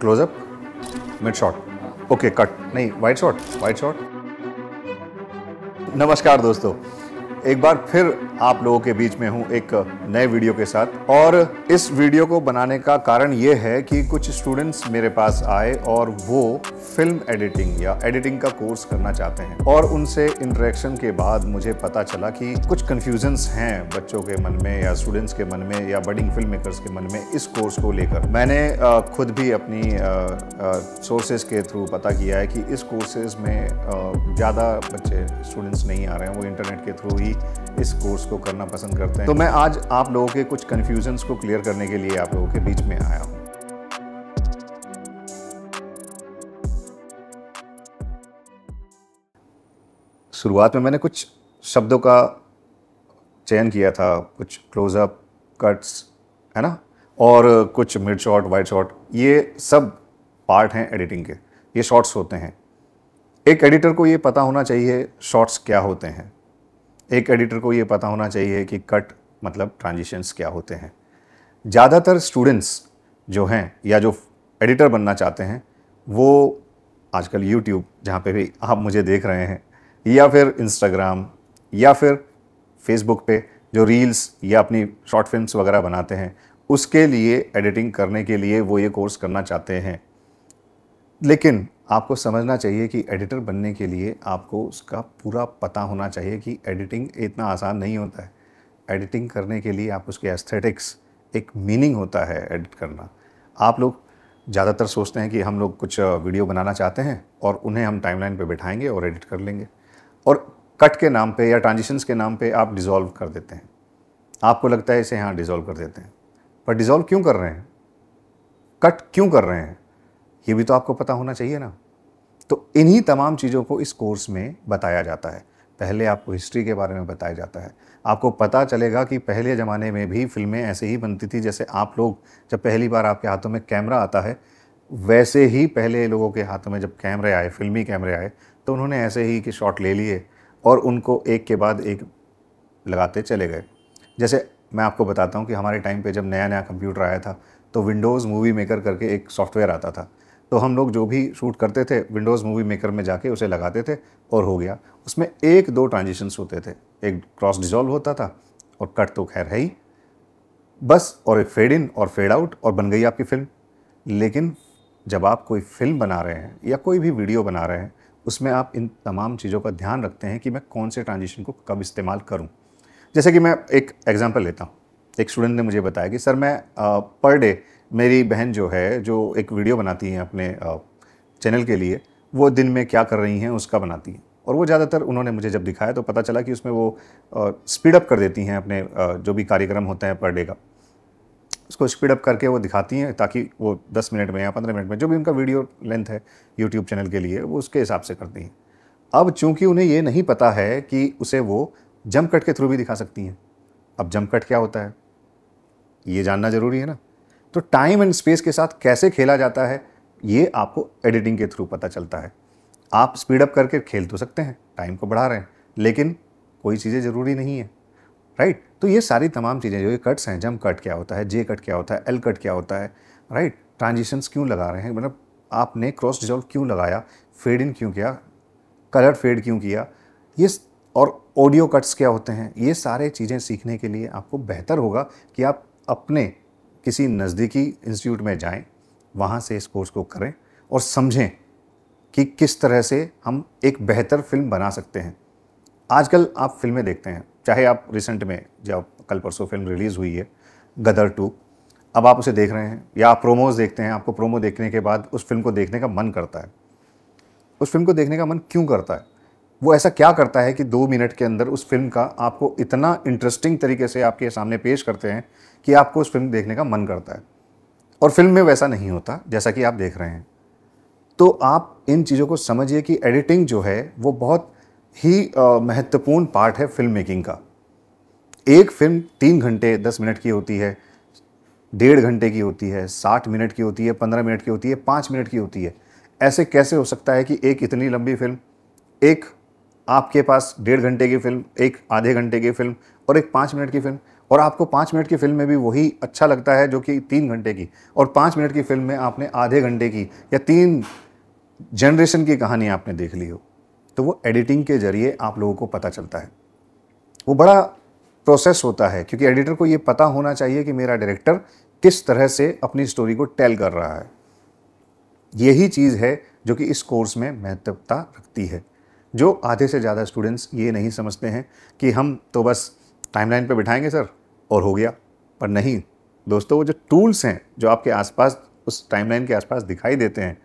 close up mid shot okay cut नहीं white shot white shot नमस्कार दोस्तों एक बार फिर आप लोगों के बीच में हूँ एक नए वीडियो के साथ और इस वीडियो को बनाने का कारण ये है कि कुछ स्टूडेंट्स मेरे पास आए और वो फिल्म एडिटिंग या एडिटिंग का कोर्स करना चाहते हैं और उनसे इंटरेक्शन के बाद मुझे पता चला कि कुछ कन्फ्यूजन्स हैं बच्चों के मन में या स्टूडेंट्स के मन में या बडिंग फिल्म मेकर्स के मन में इस कोर्स को लेकर मैंने खुद भी अपनी सोर्सेज के थ्रू पता किया है कि इस कोर्सेज में ज़्यादा बच्चे स्टूडेंट्स नहीं आ रहे हैं वो इंटरनेट के थ्रू ही भी इस कोर्स को करना पसंद करते हैं तो मैं आज आप लोगों के कुछ कन्फ्यूजन्स को क्लियर करने के लिए आप लोगों के बीच में आया हूँ शुरुआत में मैंने कुछ शब्दों का चयन किया था कुछ क्लोजअप कट्स है ना और कुछ मिड शॉट वाइड शॉट ये सब पार्ट हैं एडिटिंग के ये शॉट्स होते हैं एक एडिटर को ये पता होना चाहिए शॉर्ट्स क्या होते हैं एक एडिटर को ये पता होना चाहिए कि कट मतलब ट्रांजिशंस क्या होते हैं ज़्यादातर स्टूडेंट्स जो हैं या जो एडिटर बनना चाहते हैं वो आजकल यूट्यूब जहाँ पे भी आप मुझे देख रहे हैं या फिर इंस्टाग्राम या फिर फेसबुक पे जो रील्स या अपनी शॉर्ट फिल्म्स वगैरह बनाते हैं उसके लिए एडिटिंग करने के लिए वो ये कोर्स करना चाहते हैं लेकिन आपको समझना चाहिए कि एडिटर बनने के लिए आपको उसका पूरा पता होना चाहिए कि एडिटिंग इतना आसान नहीं होता है एडिटिंग करने के लिए आप उसके एस्थेटिक्स एक मीनिंग होता है एडिट करना आप लोग ज़्यादातर सोचते हैं कि हम लोग कुछ वीडियो बनाना चाहते हैं और उन्हें हम टाइमलाइन पे बिठाएंगे और एडिट कर लेंगे और कट के नाम पे या ट्रांजिशंस के नाम पे आप डिज़ोल्व कर देते हैं आपको लगता है इसे हाँ डिज़ोल्व कर देते हैं पर डिज़ोल्व क्यों कर रहे हैं कट क्यों कर रहे हैं ये भी तो आपको पता होना चाहिए ना तो इन्हीं तमाम चीज़ों को इस कोर्स में बताया जाता है पहले आपको हिस्ट्री के बारे में बताया जाता है आपको पता चलेगा कि पहले ज़माने में भी फिल्में ऐसे ही बनती थी जैसे आप लोग जब पहली बार आपके हाथों में कैमरा आता है वैसे ही पहले लोगों के हाथों में जब कैमरे आए फिल्मी कैमरे आए तो उन्होंने ऐसे ही कि शॉट ले लिए और उनको एक के बाद एक लगाते चले गए जैसे मैं आपको बताता हूँ कि हमारे टाइम पे जब नया नया कंप्यूटर आया था तो विंडोज़ मूवी मेकर करके एक सॉफ्टवेयर आता था तो हम लोग जो भी शूट करते थे विंडोज़ मूवी मेकर में जाके उसे लगाते थे और हो गया उसमें एक दो ट्रांजिशंस होते थे एक क्रॉस डिजॉल्व होता था और कट तो खैर है ही बस और एक फेड इन और फेड आउट और बन गई आपकी फिल्म लेकिन जब आप कोई फिल्म बना रहे हैं या कोई भी वीडियो बना रहे हैं उसमें आप इन तमाम चीज़ों का ध्यान रखते हैं कि मैं कौन से ट्रांजिशन को कब इस्तेमाल करूँ जैसे कि मैं एक एग्ज़ाम्पल लेता हूँ एक स्टूडेंट ने मुझे बताया कि सर मैं पर डे मेरी बहन जो है जो एक वीडियो बनाती हैं अपने चैनल के लिए वो दिन में क्या कर रही हैं उसका बनाती हैं और वो ज़्यादातर उन्होंने मुझे जब दिखाया तो पता चला कि उसमें वो स्पीडअप कर देती हैं अपने जो भी कार्यक्रम होते हैं पर डे का उसको स्पीडअप करके वो दिखाती हैं ताकि वो दस मिनट में या पंद्रह मिनट में जो भी उनका वीडियो लेंथ है यूट्यूब चैनल के लिए वो उसके हिसाब से करती हैं अब चूंकि उन्हें ये नहीं पता है कि उसे वो जम कट के थ्रू भी दिखा सकती हैं अब जम कट क्या होता है ये जानना ज़रूरी है ना तो टाइम एंड स्पेस के साथ कैसे खेला जाता है ये आपको एडिटिंग के थ्रू पता चलता है आप स्पीड अप करके खेल तो सकते हैं टाइम को बढ़ा रहे हैं लेकिन कोई चीज़ें ज़रूरी नहीं है राइट तो ये सारी तमाम चीज़ें जो ये कट्स हैं जम कट क्या होता है जे कट क्या होता है एल कट क्या होता है राइट ट्रांजिशंस क्यों लगा रहे हैं मतलब आपने क्रॉस डिजॉल्व क्यों लगाया फेड इन क्यों किया कलर फेड क्यों किया ये और ऑडियो कट्स क्या होते हैं ये सारे चीज़ें सीखने के लिए आपको बेहतर होगा कि आप अपने किसी नज़दीकी इंस्टीट्यूट में जाएं वहाँ से इस कोर्स को करें और समझें कि किस तरह से हम एक बेहतर फिल्म बना सकते हैं आजकल आप फिल्में देखते हैं चाहे आप रिसेंट में जब कल परसों फिल्म रिलीज़ हुई है गदर टू अब आप उसे देख रहे हैं या आप प्रोमोज देखते हैं आपको प्रोमो देखने के बाद उस फिल्म को देखने का मन करता है उस फिल्म को देखने का मन क्यों करता है वो ऐसा क्या करता है कि दो मिनट के अंदर उस फिल्म का आपको इतना इंटरेस्टिंग तरीके से आपके सामने पेश करते हैं कि आपको उस फिल्म देखने का मन करता है और फिल्म में वैसा नहीं होता जैसा कि आप देख रहे हैं तो आप इन चीज़ों को समझिए कि एडिटिंग जो है वो बहुत ही महत्वपूर्ण पार्ट है फिल्म मेकिंग का एक फिल्म तीन घंटे दस मिनट की होती है डेढ़ घंटे की होती है साठ मिनट की होती है पंद्रह मिनट की होती है पाँच मिनट की होती है ऐसे कैसे हो सकता है कि एक इतनी लंबी फिल्म एक आपके पास डेढ़ घंटे की फिल्म एक आधे घंटे की फिल्म और एक पाँच मिनट की फिल्म और आपको पाँच मिनट की फिल्म में भी वही अच्छा लगता है जो कि तीन घंटे की और पाँच मिनट की फिल्म में आपने आधे घंटे की या तीन जनरेशन की कहानी आपने देख ली हो तो वो एडिटिंग के ज़रिए आप लोगों को पता चलता है वो बड़ा प्रोसेस होता है क्योंकि एडिटर को ये पता होना चाहिए कि मेरा डायरेक्टर किस तरह से अपनी स्टोरी को टेल कर रहा है यही चीज़ है जो कि इस कोर्स में महत्वता रखती है जो आधे से ज़्यादा स्टूडेंट्स ये नहीं समझते हैं कि हम तो बस टाइमलाइन पे बिठाएंगे सर और हो गया पर नहीं दोस्तों वो जो टूल्स हैं जो आपके आसपास उस टाइमलाइन के आसपास दिखाई देते हैं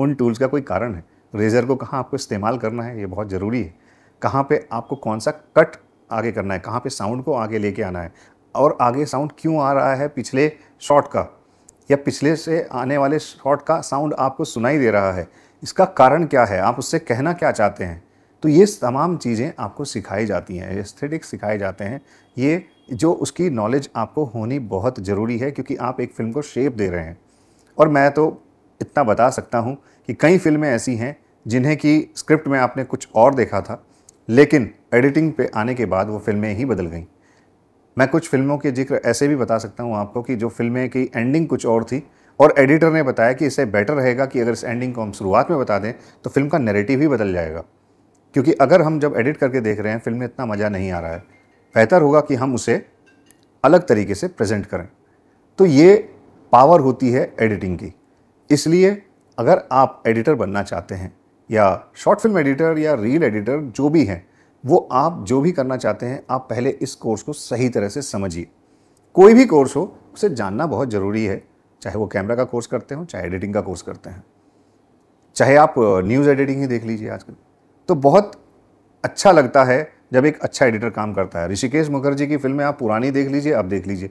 उन टूल्स का कोई कारण है रेज़र को कहाँ आपको इस्तेमाल करना है ये बहुत ज़रूरी है कहाँ पे आपको कौन सा कट आगे करना है कहाँ पे साउंड को आगे लेके आना है और आगे साउंड क्यों आ रहा है पिछले शॉट का या पिछले से आने वाले शॉट का साउंड आपको सुनाई दे रहा है इसका कारण क्या है आप उससे कहना क्या चाहते हैं तो ये तमाम चीज़ें आपको सिखाई जाती हैं एस्थेटिक्स सिखाए जाते हैं ये जो उसकी नॉलेज आपको होनी बहुत ज़रूरी है क्योंकि आप एक फ़िल्म को शेप दे रहे हैं और मैं तो इतना बता सकता हूँ कि कई फिल्में ऐसी हैं जिन्हें कि स्क्रिप्ट में आपने कुछ और देखा था लेकिन एडिटिंग पे आने के बाद वो फिल्में ही बदल गईं मैं कुछ फिल्मों के जिक्र ऐसे भी बता सकता हूँ आपको कि जो फिल्में की एंडिंग कुछ और थी और एडिटर ने बताया कि इसे बेटर रहेगा कि अगर इस एंडिंग को हम शुरुआत में बता दें तो फिल्म का नेरेटिव ही बदल जाएगा क्योंकि अगर हम जब एडिट करके देख रहे हैं फिल्म में इतना मज़ा नहीं आ रहा है बेहतर होगा कि हम उसे अलग तरीके से प्रेजेंट करें तो ये पावर होती है एडिटिंग की इसलिए अगर आप एडिटर बनना चाहते हैं या शॉर्ट फिल्म एडिटर या रील एडिटर जो भी हैं वो आप जो भी करना चाहते हैं आप पहले इस कोर्स को सही तरह से समझिए कोई भी कोर्स हो उसे जानना बहुत ज़रूरी है चाहे वो कैमरा का कोर्स करते हो चाहे एडिटिंग का कोर्स करते हैं चाहे आप न्यूज़ एडिटिंग ही देख लीजिए आजकल तो बहुत अच्छा लगता है जब एक अच्छा एडिटर काम करता है ऋषिकेश मुखर्जी की फिल्में आप पुरानी देख लीजिए अब देख लीजिए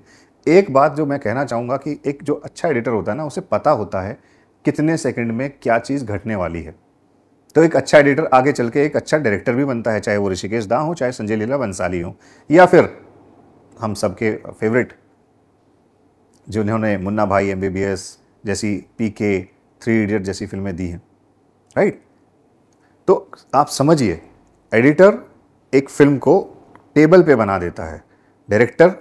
एक बात जो मैं कहना चाहूँगा कि एक जो अच्छा एडिटर होता है ना उसे पता होता है कितने सेकंड में क्या चीज़ घटने वाली है तो एक अच्छा एडिटर आगे चल के एक अच्छा डायरेक्टर भी बनता है चाहे वो ऋषिकेश दा हो चाहे संजय लीला बंसाली हो या फिर हम सबके फेवरेट जिन्होंने मुन्ना भाई एम जैसी पी के थ्री इडियट जैसी फिल्में दी हैं राइट तो आप समझिए एडिटर एक फिल्म को टेबल पे बना देता है डायरेक्टर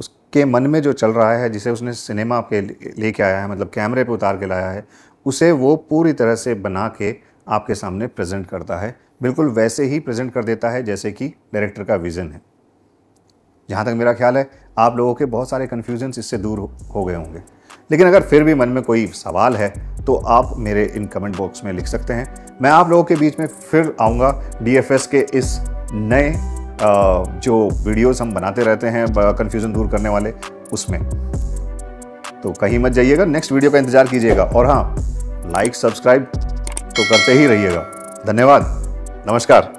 उसके मन में जो चल रहा है जिसे उसने सिनेमा पे लेके आया है मतलब कैमरे पे उतार के लाया है उसे वो पूरी तरह से बना के आपके सामने प्रेजेंट करता है बिल्कुल वैसे ही प्रेजेंट कर देता है जैसे कि डायरेक्टर का विज़न है जहाँ तक मेरा ख्याल है आप लोगों के बहुत सारे कन्फ्यूजन्स इससे दूर हो गए होंगे लेकिन अगर फिर भी मन में कोई सवाल है तो आप मेरे इन कमेंट बॉक्स में लिख सकते हैं मैं आप लोगों के बीच में फिर आऊँगा डी के इस नए जो वीडियोस हम बनाते रहते हैं कन्फ्यूज़न दूर करने वाले उसमें तो कहीं मत जाइएगा नेक्स्ट वीडियो का इंतज़ार कीजिएगा और हाँ लाइक सब्सक्राइब तो करते ही रहिएगा धन्यवाद नमस्कार